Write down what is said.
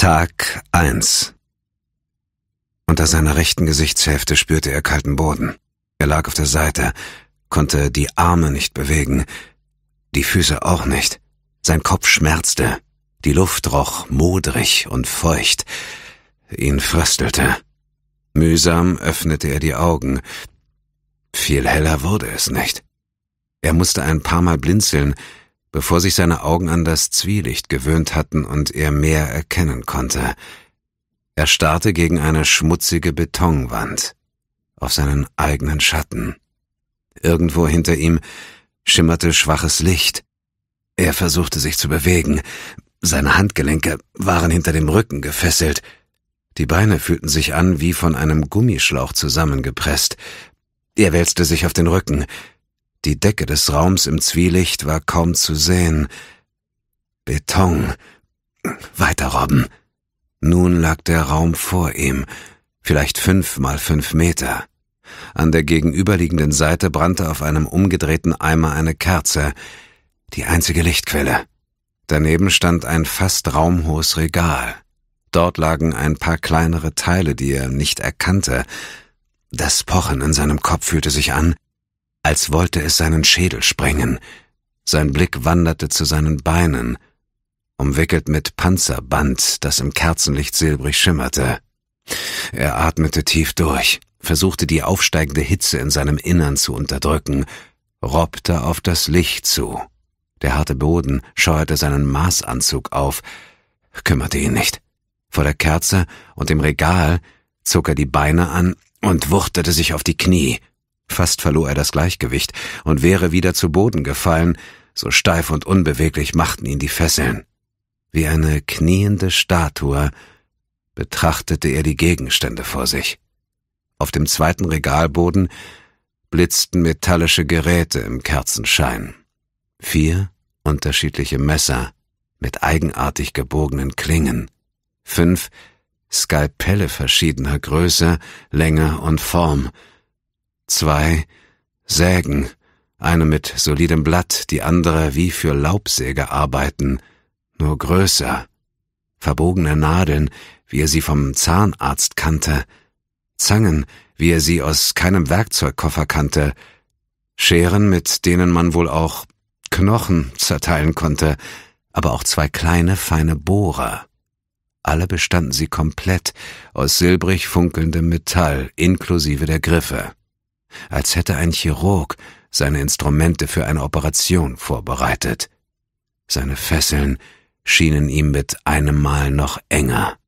Tag 1 Unter seiner rechten Gesichtshälfte spürte er kalten Boden. Er lag auf der Seite, konnte die Arme nicht bewegen, die Füße auch nicht. Sein Kopf schmerzte, die Luft roch modrig und feucht, ihn fröstelte. Mühsam öffnete er die Augen. Viel heller wurde es nicht. Er musste ein paar Mal blinzeln, bevor sich seine Augen an das Zwielicht gewöhnt hatten und er mehr erkennen konnte. Er starrte gegen eine schmutzige Betonwand, auf seinen eigenen Schatten. Irgendwo hinter ihm schimmerte schwaches Licht. Er versuchte sich zu bewegen. Seine Handgelenke waren hinter dem Rücken gefesselt. Die Beine fühlten sich an wie von einem Gummischlauch zusammengepresst. Er wälzte sich auf den Rücken. Die Decke des Raums im Zwielicht war kaum zu sehen. Beton. Weiter robben. Nun lag der Raum vor ihm, vielleicht fünf mal fünf Meter. An der gegenüberliegenden Seite brannte auf einem umgedrehten Eimer eine Kerze, die einzige Lichtquelle. Daneben stand ein fast raumhohes Regal. Dort lagen ein paar kleinere Teile, die er nicht erkannte. Das Pochen in seinem Kopf fühlte sich an, als wollte es seinen Schädel sprengen. Sein Blick wanderte zu seinen Beinen, umwickelt mit Panzerband, das im Kerzenlicht silbrig schimmerte. Er atmete tief durch, versuchte die aufsteigende Hitze in seinem Innern zu unterdrücken, robbte auf das Licht zu. Der harte Boden scheuerte seinen Maßanzug auf, kümmerte ihn nicht. Vor der Kerze und dem Regal zog er die Beine an und wuchtete sich auf die Knie. Fast verlor er das Gleichgewicht und wäre wieder zu Boden gefallen, so steif und unbeweglich machten ihn die Fesseln. Wie eine kniende Statue betrachtete er die Gegenstände vor sich. Auf dem zweiten Regalboden blitzten metallische Geräte im Kerzenschein. Vier unterschiedliche Messer mit eigenartig gebogenen Klingen. Fünf Skalpelle verschiedener Größe, Länge und Form, Zwei Sägen, eine mit solidem Blatt, die andere wie für Laubsäge arbeiten, nur größer. Verbogene Nadeln, wie er sie vom Zahnarzt kannte. Zangen, wie er sie aus keinem Werkzeugkoffer kannte. Scheren, mit denen man wohl auch Knochen zerteilen konnte, aber auch zwei kleine, feine Bohrer. Alle bestanden sie komplett aus silbrig funkelndem Metall, inklusive der Griffe als hätte ein Chirurg seine Instrumente für eine Operation vorbereitet. Seine Fesseln schienen ihm mit einem Mal noch enger.